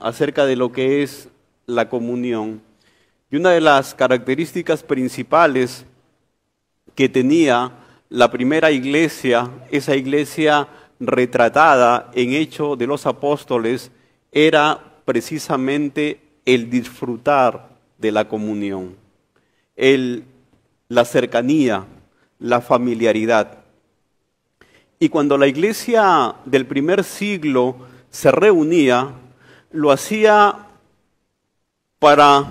acerca de lo que es la comunión. Y una de las características principales que tenía la primera iglesia, esa iglesia retratada en Hecho de los Apóstoles, era precisamente el disfrutar de la comunión, el, la cercanía, la familiaridad. Y cuando la iglesia del primer siglo se reunía, lo hacía para,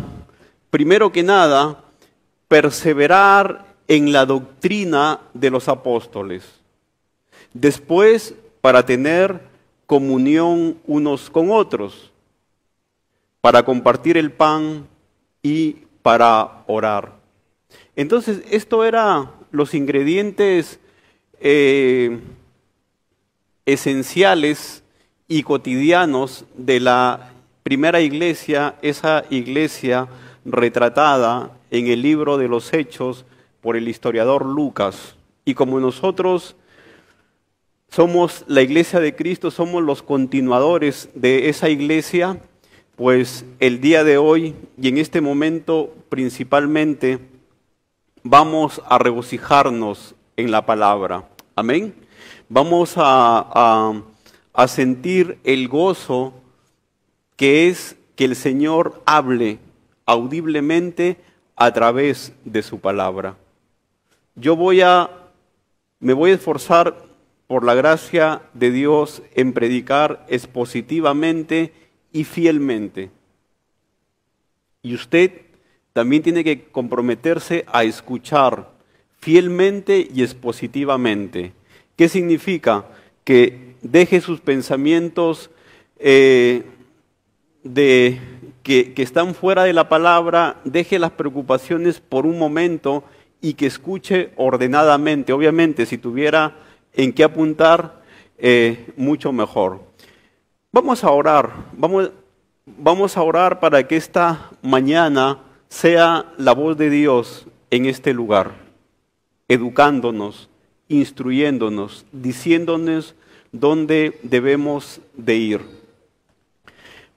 primero que nada, perseverar en la doctrina de los apóstoles. Después, para tener comunión unos con otros, para compartir el pan y para orar. Entonces, esto era los ingredientes eh, esenciales y cotidianos de la primera iglesia, esa iglesia retratada en el libro de los Hechos por el historiador Lucas. Y como nosotros somos la iglesia de Cristo, somos los continuadores de esa iglesia, pues el día de hoy y en este momento principalmente vamos a regocijarnos en la palabra. Amén. Vamos a, a sentir el gozo que es que el Señor hable audiblemente a través de su palabra. Yo voy a me voy a esforzar por la gracia de Dios en predicar expositivamente y fielmente. Y usted también tiene que comprometerse a escuchar fielmente y expositivamente. ¿Qué significa? Que deje sus pensamientos eh, de, que, están fuera de la palabra, deje las preocupaciones por un momento y que escuche ordenadamente. Obviamente, si tuviera en qué apuntar, eh, mucho mejor. Vamos a orar, vamos, vamos a orar para que esta mañana sea la voz de Dios en este lugar, educándonos, instruyéndonos, diciéndonos dónde debemos de ir.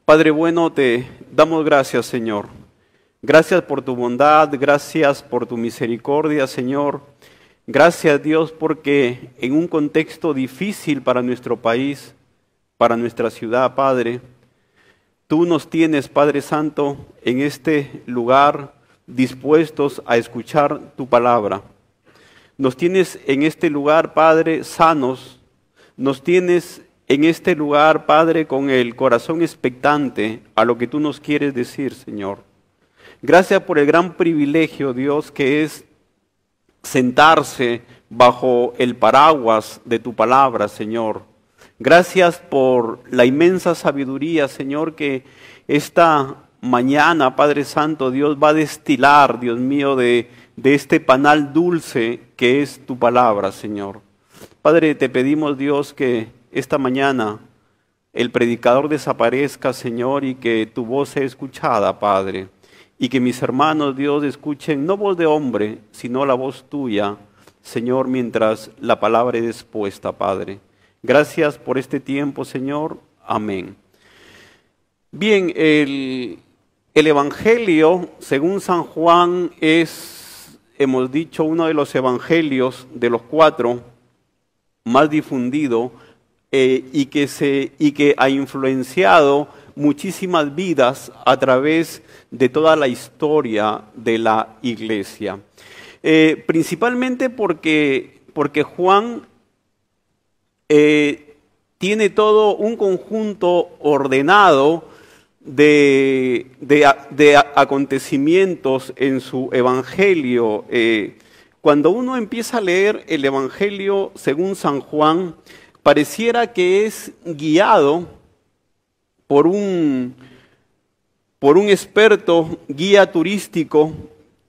Padre bueno, te damos gracias, Señor. Gracias por tu bondad, gracias por tu misericordia, Señor. Gracias, Dios, porque en un contexto difícil para nuestro país, para nuestra ciudad, Padre, tú nos tienes, Padre Santo, en este lugar dispuestos a escuchar tu palabra. Nos tienes en este lugar, Padre, sanos, nos tienes en este lugar, Padre, con el corazón expectante a lo que tú nos quieres decir, Señor. Gracias por el gran privilegio, Dios, que es sentarse bajo el paraguas de tu palabra, Señor. Gracias por la inmensa sabiduría, Señor, que esta mañana, Padre Santo, Dios va a destilar, Dios mío, de, de este panal dulce que es tu palabra, Señor. Padre, te pedimos Dios que esta mañana el predicador desaparezca, Señor, y que tu voz sea escuchada, Padre. Y que mis hermanos, Dios, escuchen no voz de hombre, sino la voz tuya, Señor, mientras la palabra es expuesta, Padre. Gracias por este tiempo, Señor. Amén. Bien, el, el Evangelio, según San Juan, es, hemos dicho, uno de los evangelios de los cuatro más difundido eh, y, que y que ha influenciado muchísimas vidas a través de toda la historia de la iglesia. Eh, principalmente porque, porque Juan eh, tiene todo un conjunto ordenado de, acontecimientos en su evangelio. Cuando uno empieza a leer el Evangelio según San Juan, pareciera que es guiado por un, por un experto guía turístico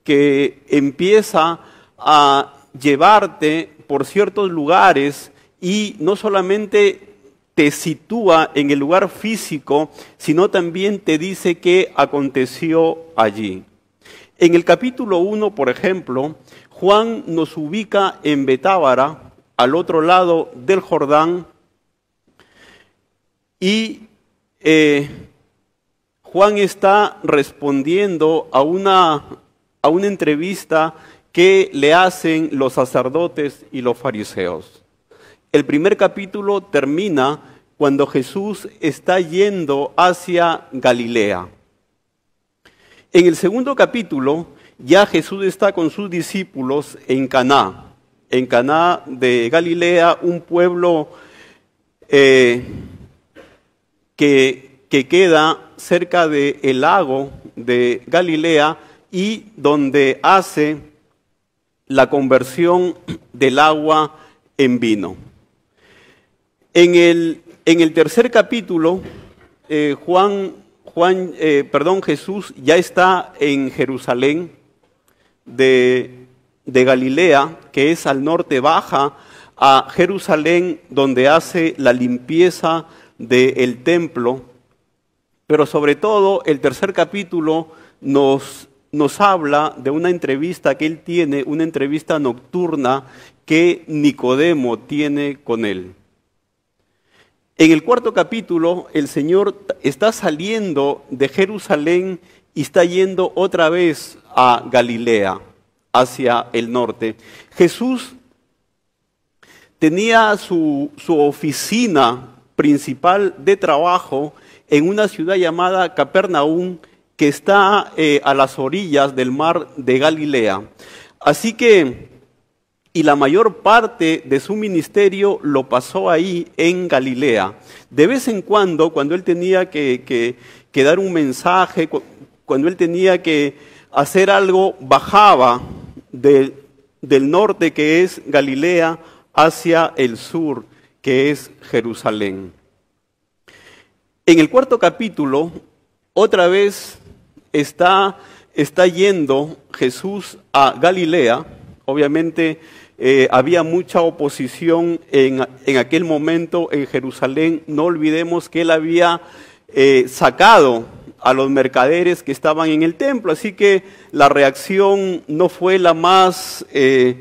que empieza a llevarte por ciertos lugares y no solamente te sitúa en el lugar físico, sino también te dice qué aconteció allí. En el capítulo 1, por ejemplo, Juan nos ubica en Betábara, al otro lado del Jordán, y eh, Juan está respondiendo a una entrevista que le hacen los sacerdotes y los fariseos. El primer capítulo termina cuando Jesús está yendo hacia Galilea. En el segundo capítulo ya Jesús está con sus discípulos en Caná, en Caná de Galilea, un pueblo eh, que, queda cerca del lago de Galilea y donde hace la conversión del agua en vino. En el, tercer capítulo, eh, Juan, Juan eh, perdón, Jesús ya está en Jerusalén de, Galilea, que es al norte, baja a Jerusalén, donde hace la limpieza del templo. Pero sobre todo, el tercer capítulo nos, nos habla de una entrevista que él tiene, una entrevista nocturna que Nicodemo tiene con él. En el cuarto capítulo, el Señor está saliendo de Jerusalén y está yendo otra vez a Galilea, hacia el norte. Jesús tenía su, oficina principal de trabajo en una ciudad llamada Capernaum, que está eh, a las orillas del mar de Galilea. Así que, y la mayor parte de su ministerio lo pasó ahí en Galilea. De vez en cuando, cuando él tenía que, que dar un mensaje, cuando él tenía que hacer algo, bajaba del, norte, que es Galilea, hacia el sur, que es Jerusalén. En el cuarto capítulo, otra vez está, está yendo Jesús a Galilea. Obviamente eh, había mucha oposición en, en, aquel momento en Jerusalén. No olvidemos que él había eh, sacado a los mercaderes que estaban en el templo. Así que la reacción no fue la más, eh,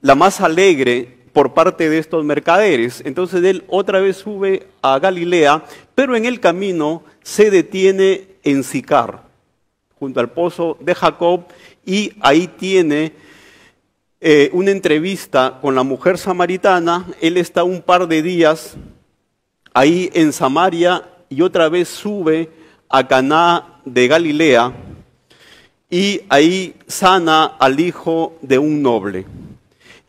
la más alegre por parte de estos mercaderes. Entonces él otra vez sube a Galilea, pero en el camino se detiene en Sicar, junto al pozo de Jacob, y ahí tiene eh, una entrevista con la mujer samaritana. Él está un par de días ahí en Samaria y otra vez sube a Caná de Galilea y ahí sana al hijo de un noble.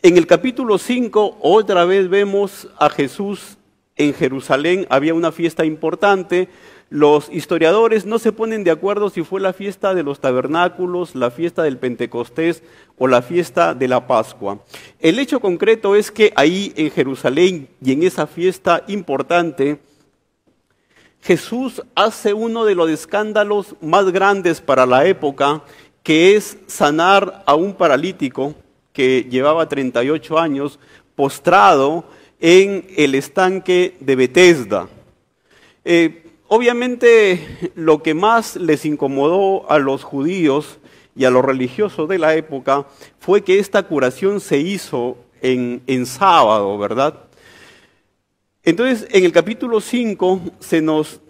En el capítulo 5 otra vez vemos a Jesús en Jerusalén, había una fiesta importante, los historiadores no se ponen de acuerdo si fue la fiesta de los tabernáculos, la fiesta del Pentecostés o la fiesta de la Pascua. El hecho concreto es que ahí en Jerusalén y en esa fiesta importante, Jesús hace uno de los escándalos más grandes para la época, que es sanar a un paralítico que llevaba 38 años postrado en el estanque de Betesda. Eh, obviamente lo que más les incomodó a los judíos y a los religiosos de la época fue que esta curación se hizo en, en sábado, ¿verdad? Entonces, en el capítulo 5 se nos,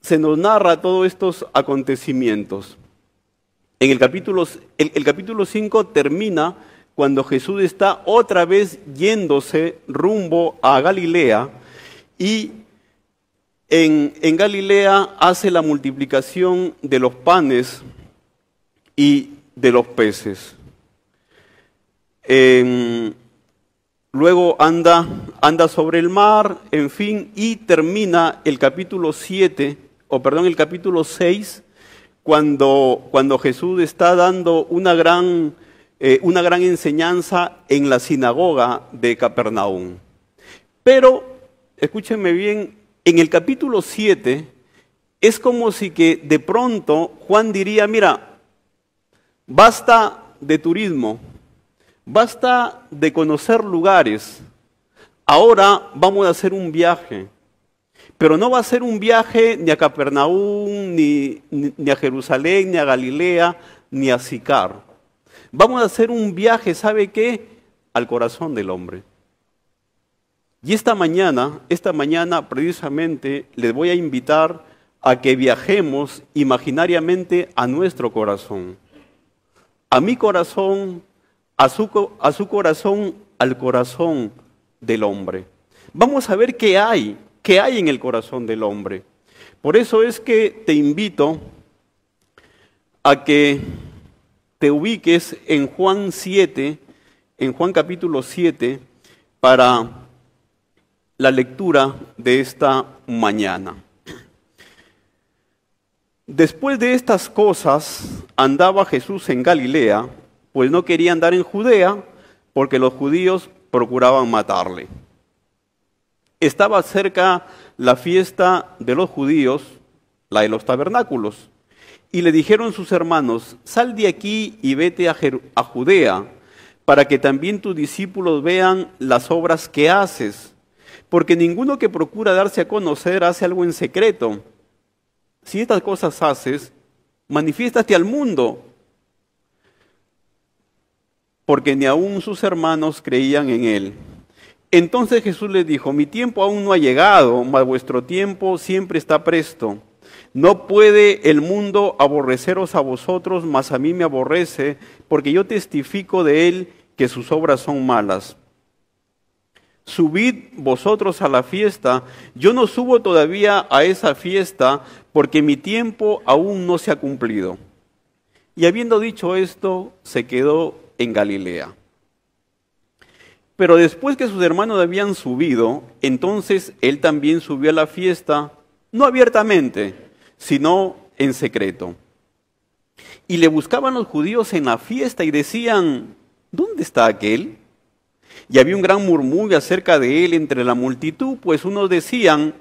se nos narra todos estos acontecimientos. En el capítulo, el, capítulo 5 termina cuando Jesús está otra vez yéndose rumbo a Galilea y en, en, Galilea hace la multiplicación de los panes y de los peces. En, luego anda, anda sobre el mar, en fin, y termina el capítulo 7, o perdón, el capítulo 6, cuando, Jesús está dando una gran, eh, una gran enseñanza en la sinagoga de Capernaum. Pero, escúchenme bien, en el capítulo 7 es como si que de pronto Juan diría, mira, basta de turismo, Basta de conocer lugares. Ahora vamos a hacer un viaje. Pero no va a ser un viaje ni a Capernaum, ni, a Jerusalén, ni a Galilea, ni a Sicar. Vamos a hacer un viaje, ¿sabe qué? Al corazón del hombre. Y esta mañana, esta mañana precisamente les voy a invitar a que viajemos imaginariamente a nuestro corazón. A mi corazón, a su, corazón, al corazón del hombre. Vamos a ver qué hay, qué hay en el corazón del hombre. Por eso es que te invito a que te ubiques en Juan 7, en Juan capítulo 7, para la lectura de esta mañana. Después de estas cosas andaba Jesús en Galilea pues no quería andar en Judea porque los judíos procuraban matarle. Estaba cerca la fiesta de los judíos, la de los tabernáculos, y le dijeron sus hermanos, sal de aquí y vete a, Judea, para que también tus discípulos vean las obras que haces, porque ninguno que procura darse a conocer hace algo en secreto. Si estas cosas haces, manifiéstate al mundo porque ni aun sus hermanos creían en él. Entonces Jesús les dijo, mi tiempo aún no ha llegado, mas vuestro tiempo siempre está presto. No puede el mundo aborreceros a vosotros, mas a mí me aborrece, porque yo testifico de él que sus obras son malas. Subid vosotros a la fiesta, yo no subo todavía a esa fiesta, porque mi tiempo aún no se ha cumplido. Y habiendo dicho esto, se quedó en Galilea. Pero después que sus hermanos habían subido, entonces él también subió a la fiesta, no abiertamente, sino en secreto. Y le buscaban los judíos en la fiesta y decían, ¿dónde está aquel? Y había un gran murmullo acerca de él entre la multitud, pues unos decían,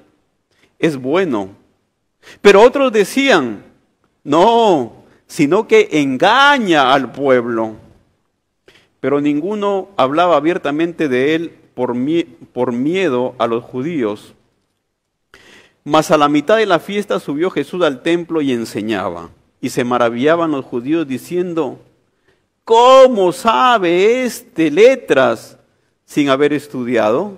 es bueno. Pero otros decían, no, sino que engaña al pueblo pero ninguno hablaba abiertamente de él por, miedo a los judíos. Mas a la mitad de la fiesta subió Jesús al templo y enseñaba. Y se maravillaban los judíos diciendo, ¿cómo sabe este letras sin haber estudiado?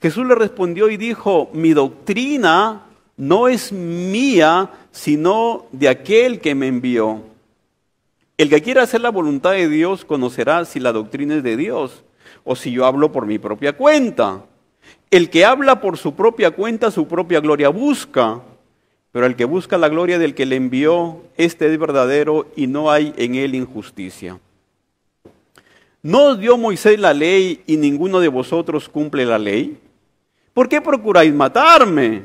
Jesús le respondió y dijo, mi doctrina no es mía, sino de aquel que me envió. El que quiera hacer la voluntad de Dios conocerá si la doctrina es de Dios o si yo hablo por mi propia cuenta. El que habla por su propia cuenta, su propia gloria busca, pero el que busca la gloria del que le envió, este es verdadero y no hay en él injusticia. ¿No os dio Moisés la ley y ninguno de vosotros cumple la ley? ¿Por qué procuráis matarme?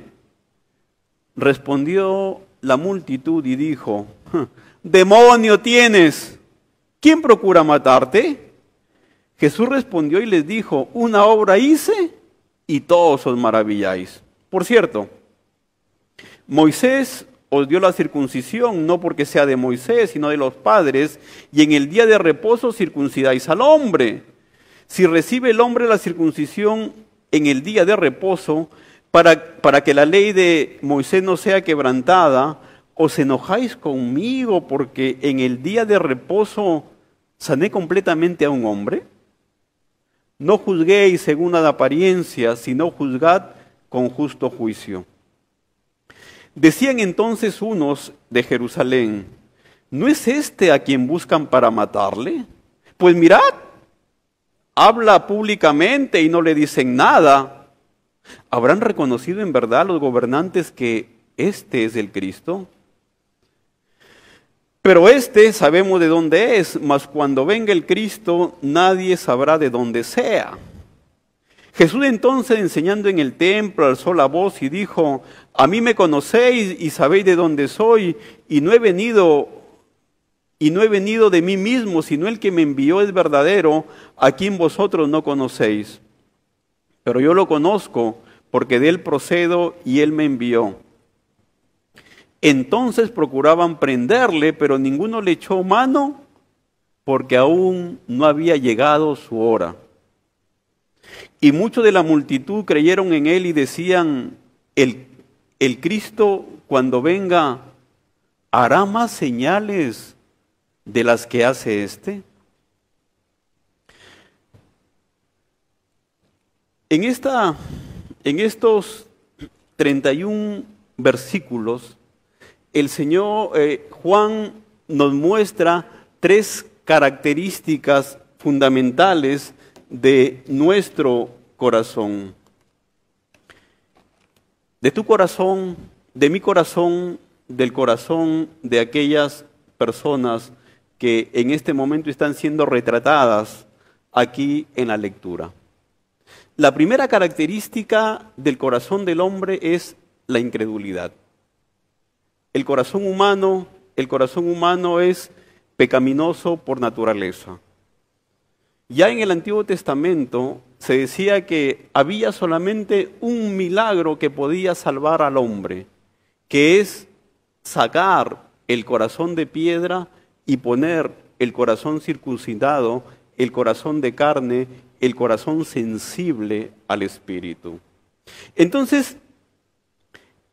Respondió la multitud y dijo, demonio tienes, ¿quién procura matarte? Jesús respondió y les dijo, una obra hice y todos os maravilláis. Por cierto, Moisés os dio la circuncisión, no porque sea de Moisés, sino de los padres, y en el día de reposo circuncidáis al hombre. Si recibe el hombre la circuncisión en el día de reposo, para, para que la ley de Moisés no sea quebrantada, os enojáis conmigo porque en el día de reposo sané completamente a un hombre? No juzguéis según la apariencia, sino juzgad con justo juicio. Decían entonces unos de Jerusalén, ¿no es este a quien buscan para matarle? Pues mirad, habla públicamente y no le dicen nada. ¿Habrán reconocido en verdad los gobernantes que este es el Cristo? Pero este sabemos de dónde es, mas cuando venga el Cristo nadie sabrá de dónde sea. Jesús entonces enseñando en el templo alzó la voz y dijo, a mí me conocéis y sabéis de dónde soy y no he venido y no he venido de mí mismo, sino el que me envió es verdadero, a quien vosotros no conocéis. Pero yo lo conozco porque de él procedo y él me envió. Entonces procuraban prenderle, pero ninguno le echó mano porque aún no había llegado su hora. Y muchos de la multitud creyeron en él y decían, el, el Cristo cuando venga hará más señales de las que hace éste. En, esta, en estos 31 versículos el Señor eh, Juan nos muestra tres características fundamentales de nuestro corazón. De tu corazón, de mi corazón, del corazón de aquellas personas que en este momento están siendo retratadas aquí en la lectura. La primera característica del corazón del hombre es la incredulidad. El corazón humano, el corazón humano es pecaminoso por naturaleza. Ya en el Antiguo Testamento se decía que había solamente un milagro que podía salvar al hombre, que es sacar el corazón de piedra y poner el corazón circuncidado, el corazón de carne, el corazón sensible al Espíritu. Entonces,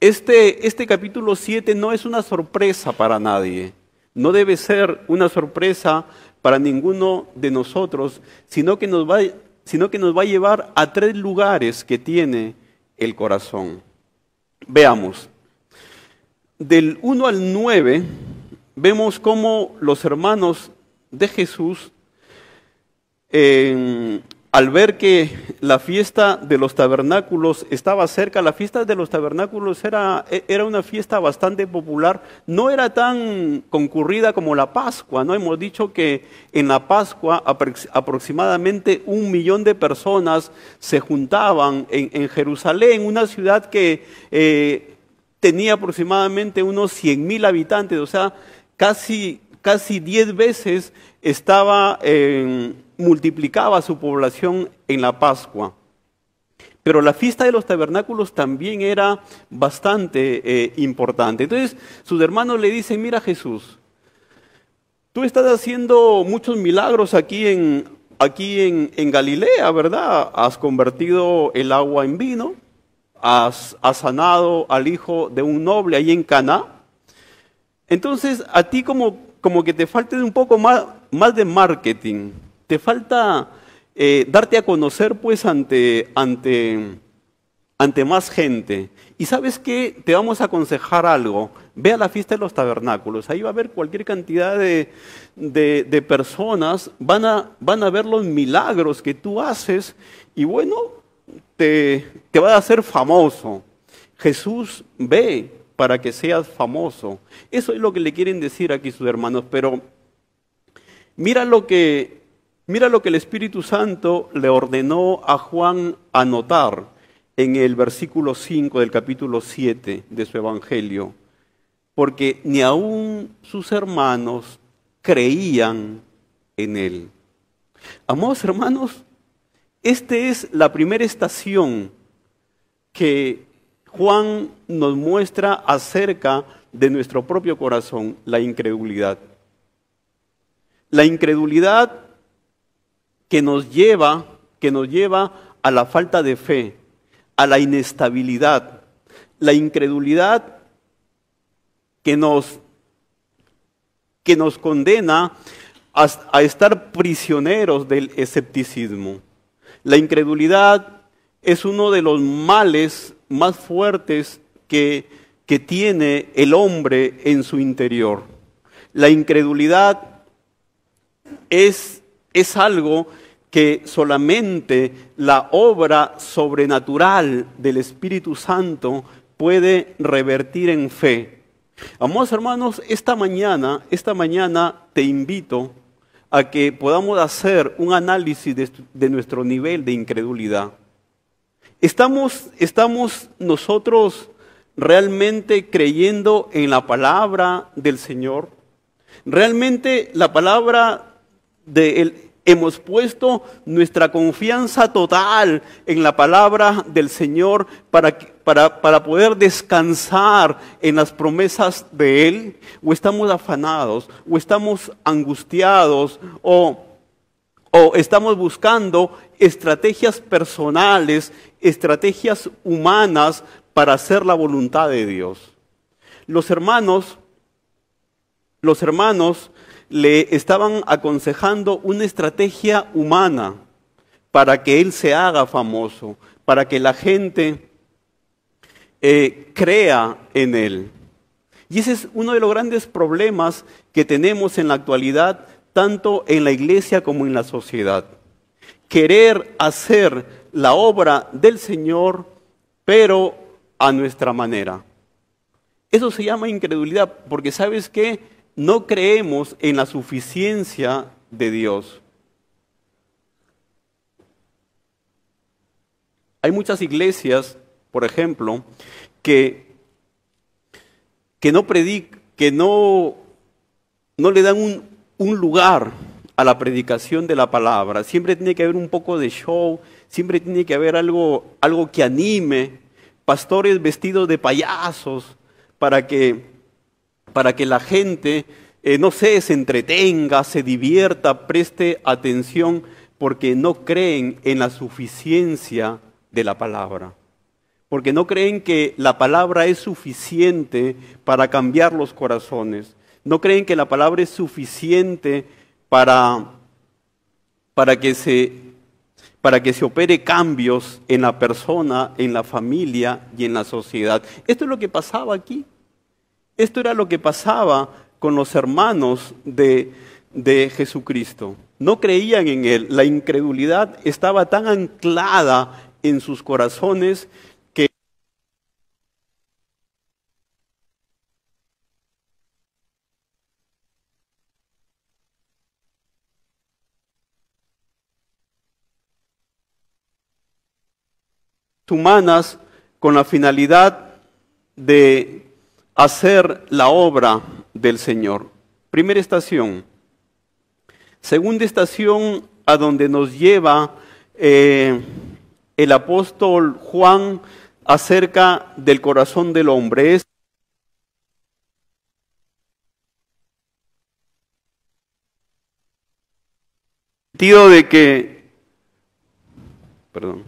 este, este capítulo 7 no es una sorpresa para nadie, no debe ser una sorpresa para ninguno de nosotros, sino que nos va, sino que nos va a llevar a tres lugares que tiene el corazón. Veamos, del 1 al 9 vemos cómo los hermanos de Jesús al ver que la fiesta de los tabernáculos estaba cerca, la fiesta de los tabernáculos era, e, era, una fiesta bastante popular, no era tan concurrida como la Pascua, ¿no? Hemos dicho que en la Pascua aproximadamente un millón de personas se juntaban en, en Jerusalén, una ciudad que eh, tenía aproximadamente unos 100 mil habitantes, o sea, casi casi diez veces estaba, multiplicaba su población en la Pascua. Pero la fiesta de los tabernáculos también era bastante eh, importante. Entonces sus hermanos le dicen, mira Jesús, tú estás haciendo muchos milagros aquí en, aquí en, Galilea, ¿verdad? Has convertido el agua en vino, has, sanado al hijo de un noble ahí en Cana. Entonces, a ti como como que te falte un poco más, más de marketing, te falta eh, darte a conocer pues ante, ante, ante más gente. Y sabes qué, te vamos a aconsejar algo, ve a la fiesta de los tabernáculos, ahí va a haber cualquier cantidad de, personas, van a, van a ver los milagros que tú haces y bueno, te, te va a hacer famoso. Jesús ve, para que seas famoso. Eso es lo que le quieren decir aquí sus hermanos, pero mira lo que mira lo que el Espíritu Santo le ordenó a Juan anotar en el versículo 5 del capítulo 7 de su evangelio, porque ni aún sus hermanos creían en él. Amados hermanos, esta es la primera estación que Juan nos muestra acerca de nuestro propio corazón la incredulidad. La incredulidad que nos lleva, que nos lleva a la falta de fe, a la inestabilidad, la incredulidad que nos, que nos condena a, a estar prisioneros del escepticismo. La incredulidad es uno de los males más fuertes que, tiene el hombre en su interior. La incredulidad es, algo que solamente la obra sobrenatural del Espíritu Santo puede revertir en fe. Amados hermanos, esta mañana, esta mañana te invito a que podamos hacer un análisis de nuestro nivel de incredulidad. ¿Estamos, estamos nosotros realmente creyendo en la palabra del Señor? ¿Realmente la palabra de él, hemos puesto nuestra confianza total en la palabra del Señor para, para, para, poder descansar en las promesas de Él? ¿O estamos afanados? ¿O estamos angustiados? ¿O o estamos buscando estrategias personales, estrategias humanas para hacer la voluntad de Dios. Los hermanos, los hermanos le estaban aconsejando una estrategia humana para que él se haga famoso, para que la gente eh, crea en él. Y ese es uno de los grandes problemas que tenemos en la actualidad tanto en la iglesia como en la sociedad. Querer hacer la obra del Señor, pero a nuestra manera. Eso se llama incredulidad, porque sabes que no creemos en la suficiencia de Dios. Hay muchas iglesias, por ejemplo, que, que no predican, que no, no le dan un, un lugar a la predicación de la palabra. Siempre tiene que haber un poco de show, siempre tiene que haber algo, algo que anime. Pastores vestidos de payasos para que, para que la gente, eh, no sé, se entretenga, se divierta, preste atención, porque no creen en la suficiencia de la palabra. Porque no creen que la palabra es suficiente para cambiar los corazones. ¿No creen que la palabra es suficiente para, que se, opere cambios en la persona, en la familia y en la sociedad? Esto es lo que pasaba aquí. Esto era lo que pasaba con los hermanos de Jesucristo. No creían en Él. La incredulidad estaba tan anclada en sus corazones humanas con la finalidad de hacer la obra del Señor. Primera estación. Segunda estación a donde nos lleva eh, el apóstol Juan acerca del corazón del hombre. Es sentido de que, perdón,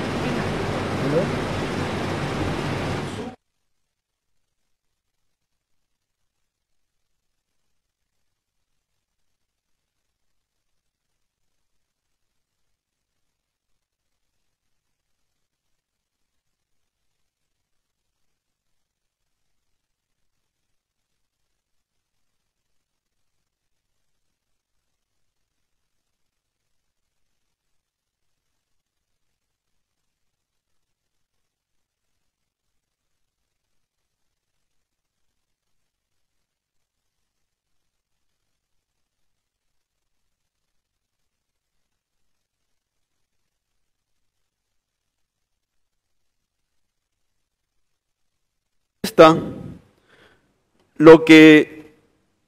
lo que,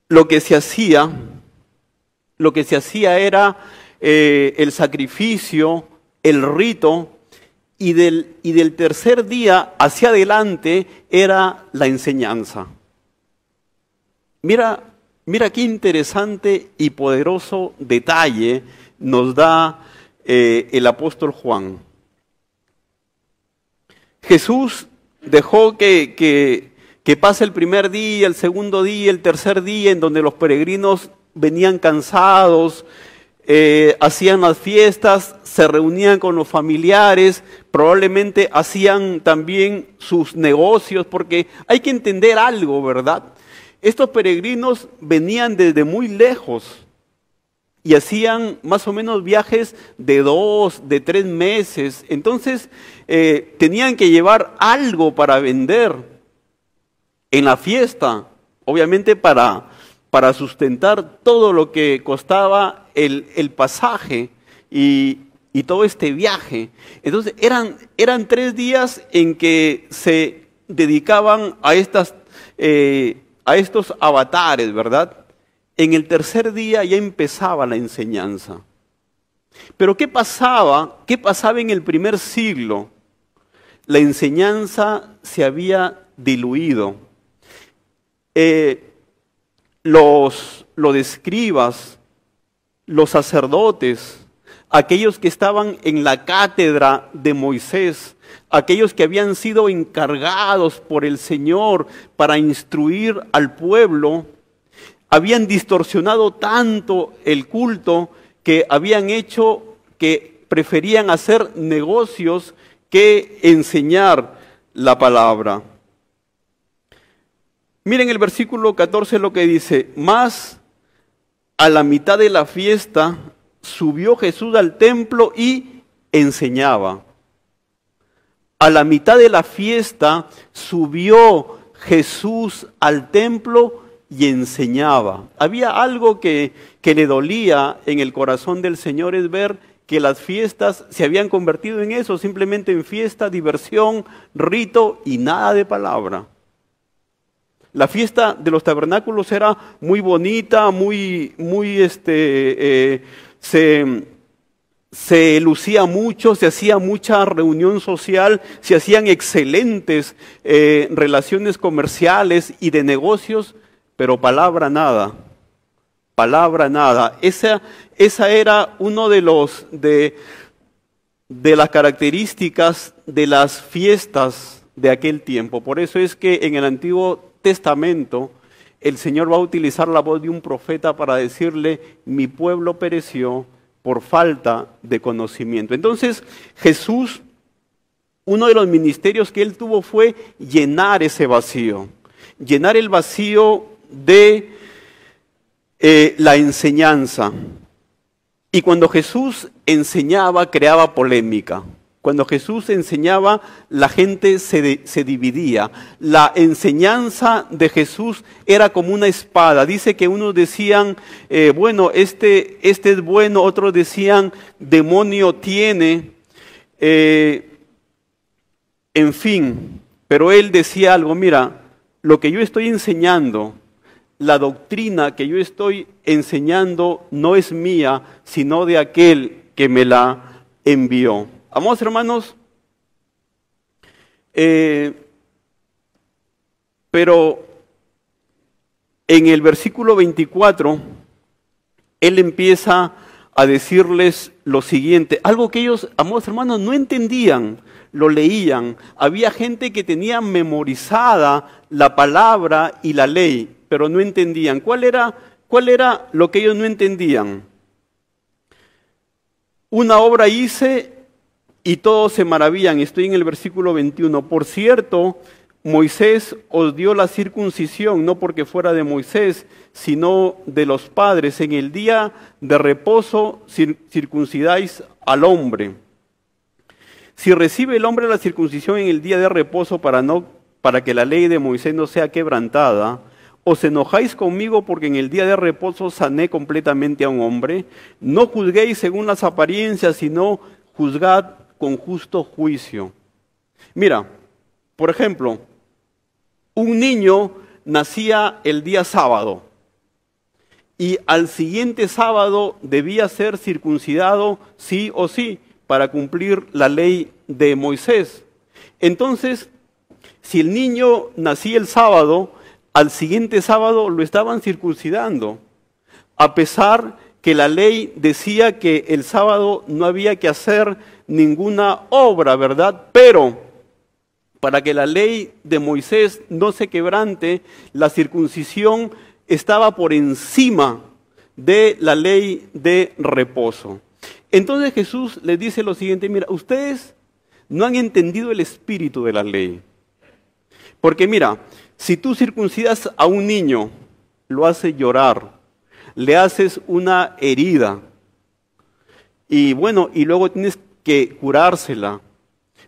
lo que se hacía, lo que se hacía era eh, el sacrificio, el rito, y del, y del tercer día hacia adelante era la enseñanza. Mira, mira qué interesante y poderoso detalle nos da eh, el apóstol Juan. Jesús dejó que, que, que pase el primer día, el segundo día, el tercer día, en donde los peregrinos venían cansados, eh, hacían las fiestas, se reunían con los familiares, probablemente hacían también sus negocios, porque hay que entender algo, ¿verdad? Estos peregrinos venían desde muy lejos, y hacían más o menos viajes de dos, de tres meses. Entonces eh, tenían que llevar algo para vender en la fiesta, obviamente para, para sustentar todo lo que costaba el, el pasaje y, todo este viaje. Entonces eran, eran tres días en que se dedicaban a, estas, eh, a estos avatares, ¿verdad? en el tercer día ya empezaba la enseñanza. Pero ¿qué pasaba? ¿Qué pasaba en el primer siglo? La enseñanza se había diluido. Eh, los, los escribas, los sacerdotes, aquellos que estaban en la cátedra de Moisés, aquellos que habían sido encargados por el Señor para instruir al pueblo, habían distorsionado tanto el culto que habían hecho que preferían hacer negocios que enseñar la palabra. Miren el versículo 14 lo que dice, más a la mitad de la fiesta subió Jesús al templo y enseñaba. A la mitad de la fiesta subió Jesús al templo y enseñaba. Había algo que, le dolía en el corazón del Señor es ver que las fiestas se habían convertido en eso, simplemente en fiesta, diversión, rito y nada de palabra. La fiesta de los tabernáculos era muy bonita, muy, muy, este, eh, se, lucía mucho, se hacía mucha reunión social, se hacían excelentes eh, relaciones comerciales y de negocios, pero palabra nada, palabra nada. Esa, era uno de los de las características de las fiestas de aquel tiempo. Por eso es que en el Antiguo Testamento el Señor va a utilizar la voz de un profeta para decirle, mi pueblo pereció por falta de conocimiento. Entonces Jesús, uno de los ministerios que él tuvo fue llenar ese vacío, llenar el vacío de eh, la enseñanza. Y cuando Jesús enseñaba, creaba polémica. Cuando Jesús enseñaba, la gente se, dividía. La enseñanza de Jesús era como una espada. Dice que unos decían, eh, bueno, este, este, es bueno, otros decían, demonio tiene. Eh, en fin, pero él decía algo, mira, lo que yo estoy enseñando la doctrina que yo estoy enseñando no es mía, sino de aquel que me la envió. Amados hermanos, eh, pero en el versículo 24, él empieza a decirles lo siguiente, algo que ellos, amados hermanos, no entendían, lo leían. Había gente que tenía memorizada la palabra y la ley, pero no entendían. ¿Cuál era, cuál era lo que ellos no entendían? Una obra hice y todos se maravillan. Estoy en el versículo 21. Por cierto, Moisés os dio la circuncisión, no porque fuera de Moisés, sino de los padres. En el día de reposo circuncidáis al hombre. Si recibe el hombre la circuncisión en el día de reposo para, no, para que la ley de Moisés no sea quebrantada, ¿Os enojáis conmigo porque en el día de reposo sané completamente a un hombre? No juzguéis según las apariencias, sino juzgad con justo juicio. Mira, por ejemplo, un niño nacía el día sábado y al siguiente sábado debía ser circuncidado sí o sí para cumplir la ley de Moisés. Entonces, si el niño nacía el sábado, al siguiente sábado lo estaban circuncidando, a pesar que la ley decía que el sábado no había que hacer ninguna obra, ¿verdad? Pero para que la ley de Moisés no se quebrante, la circuncisión estaba por encima de la ley de reposo. Entonces Jesús les dice lo siguiente, mira, ustedes no han entendido el espíritu de la ley. Porque mira, si tú circuncidas a un niño, lo haces llorar, le haces una herida, y bueno, y luego tienes que curársela.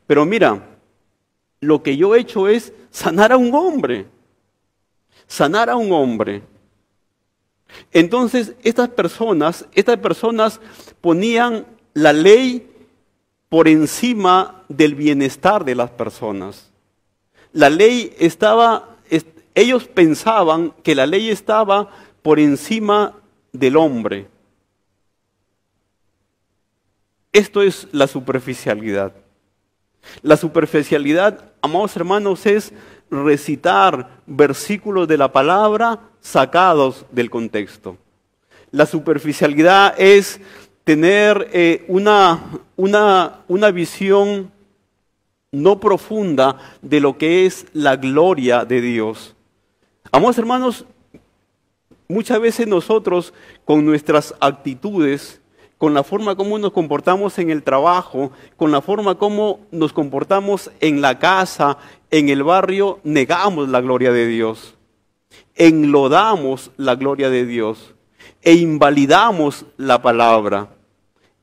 Pero mira, lo que yo he hecho es sanar a un hombre. Sanar a un hombre. Entonces, estas personas, estas personas ponían la ley por encima del bienestar de las personas. La ley estaba, ellos pensaban que la ley estaba por encima del hombre. Esto es la superficialidad. La superficialidad amados hermanos, es recitar versículos de la palabra sacados del contexto. La superficialidad es tener eh, una, una, una visión no profunda de lo que es la gloria de Dios. Amados hermanos, muchas veces nosotros con nuestras actitudes con la forma como nos comportamos en el trabajo, con la forma como nos comportamos en la casa, en el barrio, negamos la gloria de Dios. Enlodamos la gloria de Dios e invalidamos la palabra.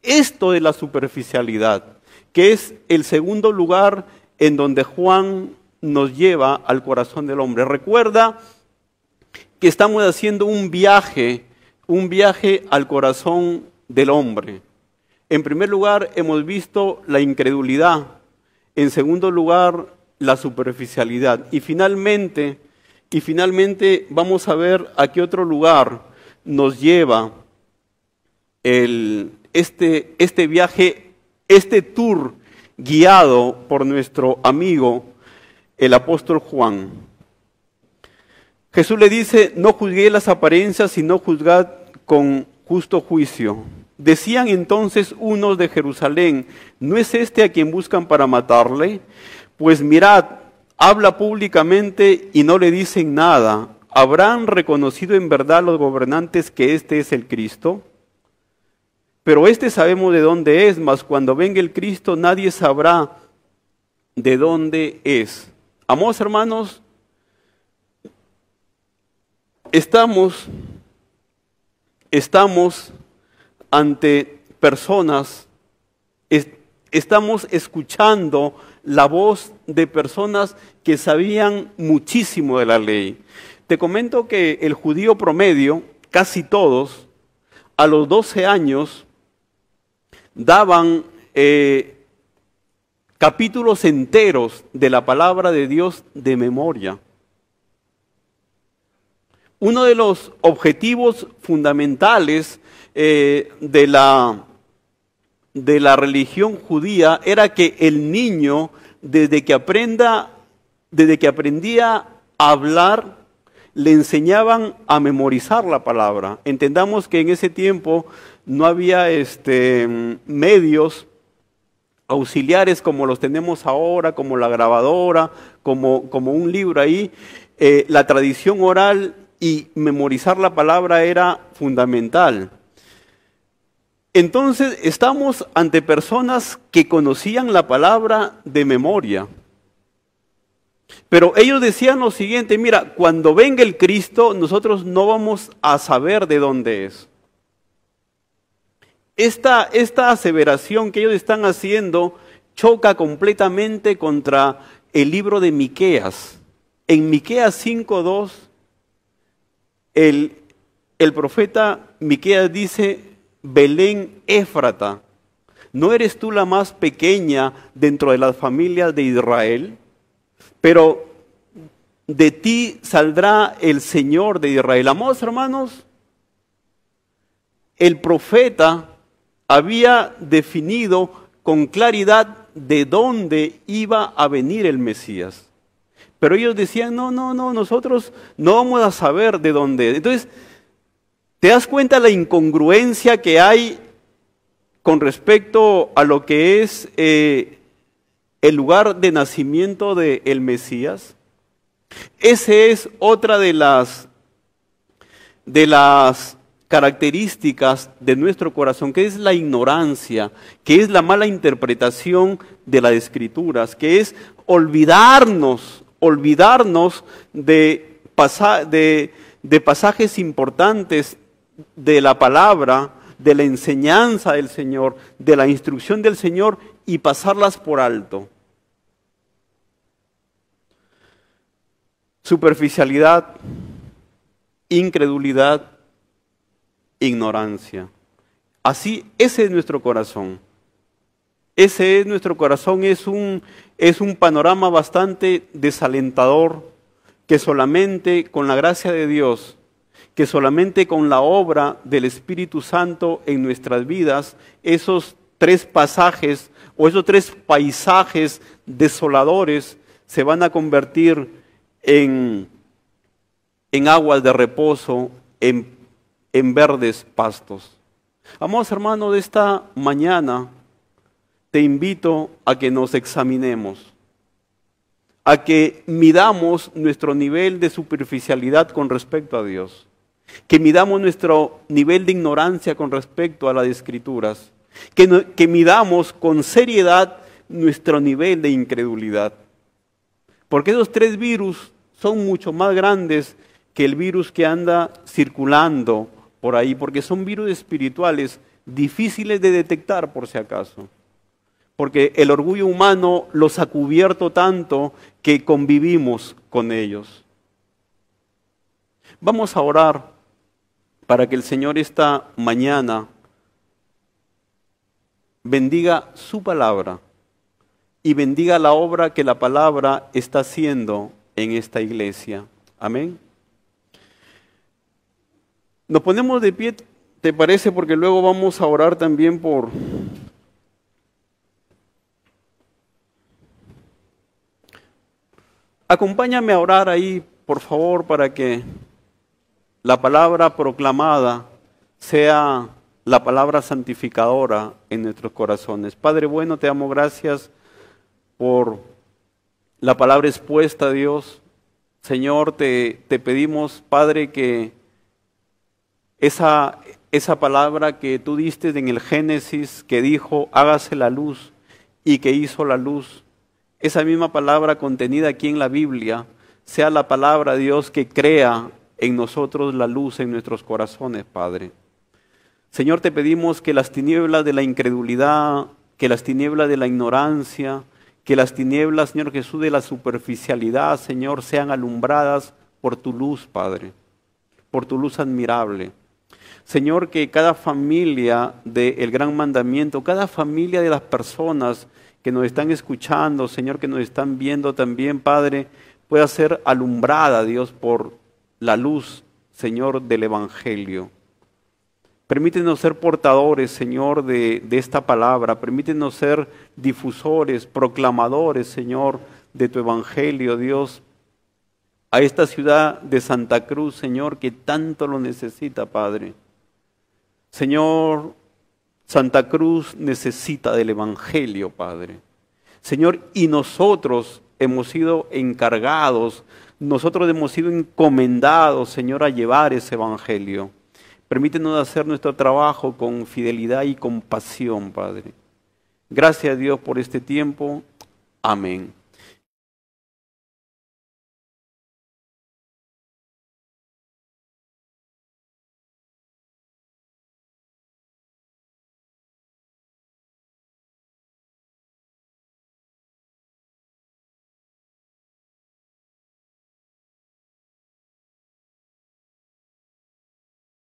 Esto es la superficialidad, que es el segundo lugar en donde Juan nos lleva al corazón del hombre. Recuerda que estamos haciendo un viaje, un viaje al corazón del hombre. En primer lugar, hemos visto la incredulidad. En segundo lugar, la superficialidad. Y finalmente, y finalmente vamos a ver a qué otro lugar nos lleva este, este viaje, este tour guiado por nuestro amigo, el apóstol Juan. Jesús le dice, no juzgué las apariencias, sino juzgad con justo juicio. Decían entonces unos de Jerusalén, ¿no es este a quien buscan para matarle? Pues mirad, habla públicamente y no le dicen nada. ¿Habrán reconocido en verdad los gobernantes que este es el Cristo? Pero este sabemos de dónde es, mas cuando venga el Cristo nadie sabrá de dónde es. Amados hermanos, estamos, estamos ante personas, estamos escuchando la voz de personas que sabían muchísimo de la ley. Te comento que el judío promedio, casi todos, a los 12 años daban eh, capítulos enteros de la palabra de Dios de memoria. Uno de los objetivos fundamentales eh, de, la, de la religión judía era que el niño, desde que, aprenda, desde que aprendía a hablar, le enseñaban a memorizar la palabra. Entendamos que en ese tiempo no había este, medios auxiliares como los tenemos ahora, como la grabadora, como, un libro ahí. Eh, la tradición oral y memorizar la palabra era fundamental. Entonces estamos ante personas que conocían la palabra de memoria. Pero ellos decían lo siguiente, mira, cuando venga el Cristo nosotros no vamos a saber de dónde es. Esta, esta aseveración que ellos están haciendo choca completamente contra el libro de Miqueas. En Miqueas 5.2, el, el profeta Miqueas dice, Belén Éfrata, ¿no eres tú la más pequeña dentro de las familias de Israel? Pero de ti saldrá el Señor de Israel. Amados hermanos, el profeta había definido con claridad de dónde iba a venir el Mesías. Pero ellos decían, no, no, no, nosotros no vamos a saber de dónde. Entonces, ¿Te das cuenta la incongruencia que hay con respecto a lo que es eh, el lugar de nacimiento del el Mesías? Esa es otra de las, de las características de nuestro corazón, que es la ignorancia, que es la mala interpretación de las escrituras, que es olvidarnos, olvidarnos de, de, de pasajes importantes de la palabra, de la enseñanza del Señor, de la instrucción del Señor y pasarlas por alto. Superficialidad, incredulidad, ignorancia. Así, ese es nuestro corazón. Ese es nuestro corazón, es un, panorama bastante desalentador que solamente con la gracia de Dios que solamente con la obra del Espíritu Santo en nuestras vidas, esos tres pasajes o esos tres paisajes desoladores se van a convertir en, aguas de reposo, en, en verdes pastos. Amados hermanos, de esta mañana te invito a que nos examinemos, a que midamos nuestro nivel de superficialidad con respecto a Dios que midamos nuestro nivel de ignorancia con respecto a las escrituras, que, midamos con seriedad nuestro nivel de incredulidad. Porque esos tres virus son mucho más grandes que el virus que anda circulando por ahí, porque son virus espirituales difíciles de detectar por si acaso. Porque el orgullo humano los ha cubierto tanto que convivimos con ellos. Vamos a orar para que el Señor esta mañana bendiga su palabra y bendiga la obra que la palabra está haciendo en esta iglesia. Amén. Nos ponemos de pie, ¿te parece? Porque luego vamos a orar también por... Acompáñame a orar ahí, por favor, para que la palabra proclamada sea la palabra santificadora en nuestros corazones. Padre bueno, te amo, gracias por la palabra expuesta, Dios. Señor, te, te pedimos, Padre, que esa, esa palabra que tú diste en el Génesis, que dijo, hágase la luz, y que hizo la luz, esa misma palabra contenida aquí en la Biblia, sea la palabra, Dios, que crea en nosotros la luz en nuestros corazones, Padre. Señor, te pedimos que las tinieblas de la incredulidad, que las tinieblas de la ignorancia, que las tinieblas, Señor Jesús, de la superficialidad, Señor, sean alumbradas por tu luz, Padre, por tu luz admirable. Señor, que cada familia del gran mandamiento, cada familia de las personas que nos están escuchando, Señor, que nos están viendo también, Padre, pueda ser alumbrada, Dios, por la luz, Señor, del Evangelio. Permítenos ser portadores, Señor, de, esta palabra. Permítenos ser difusores, proclamadores, Señor, de tu Evangelio, Dios, a esta ciudad de Santa Cruz, Señor, que tanto lo necesita, Padre. Señor, Santa Cruz necesita del Evangelio, Padre. Señor, y nosotros hemos sido encargados nosotros hemos sido encomendados, Señor, a llevar ese Evangelio. Permítenos hacer nuestro trabajo con fidelidad y compasión, Padre. Gracias a Dios por este tiempo. Amén.